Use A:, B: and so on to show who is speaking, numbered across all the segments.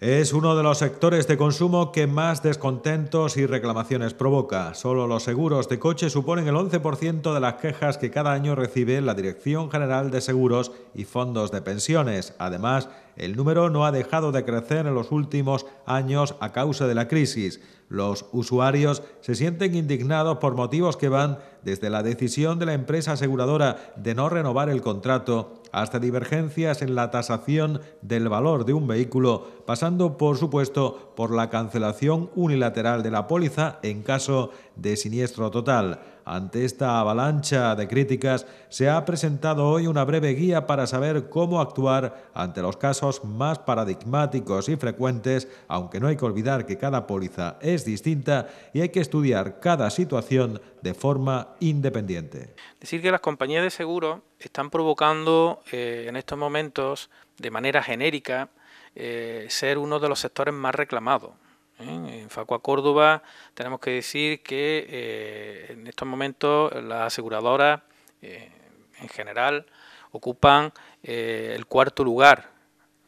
A: Es uno de los sectores de consumo que más descontentos y reclamaciones provoca. Solo los seguros de coche suponen el 11% de las quejas que cada año recibe la Dirección General de Seguros y Fondos de Pensiones. Además, el número no ha dejado de crecer en los últimos años a causa de la crisis. Los usuarios se sienten indignados por motivos que van desde la decisión de la empresa aseguradora de no renovar el contrato hasta divergencias en la tasación del valor de un vehículo, pasando por supuesto por la cancelación unilateral de la póliza en caso de siniestro total. Ante esta avalancha de críticas, se ha presentado hoy una breve guía para saber cómo actuar ante los casos más paradigmáticos y frecuentes, aunque no hay que olvidar que cada póliza es distinta y hay que estudiar cada situación de forma independiente.
B: Decir que las compañías de seguros están provocando eh, en estos momentos, de manera genérica, eh, ser uno de los sectores más reclamados. ¿eh? En Facua Córdoba tenemos que decir que en estos momentos las aseguradoras en general ocupan el cuarto lugar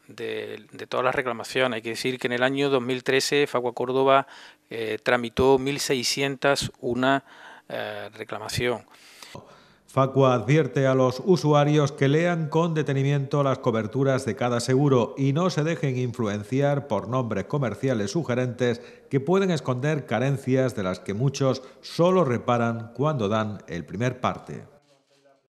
B: de, todas las reclamaciones. Hay que decir que en el año 2013 Facua Córdoba tramitó 1.601 reclamación.
A: Facua advierte a los usuarios que lean con detenimiento las coberturas de cada seguro y no se dejen influenciar por nombres comerciales sugerentes que pueden esconder carencias de las que muchos solo reparan cuando dan el primer parte.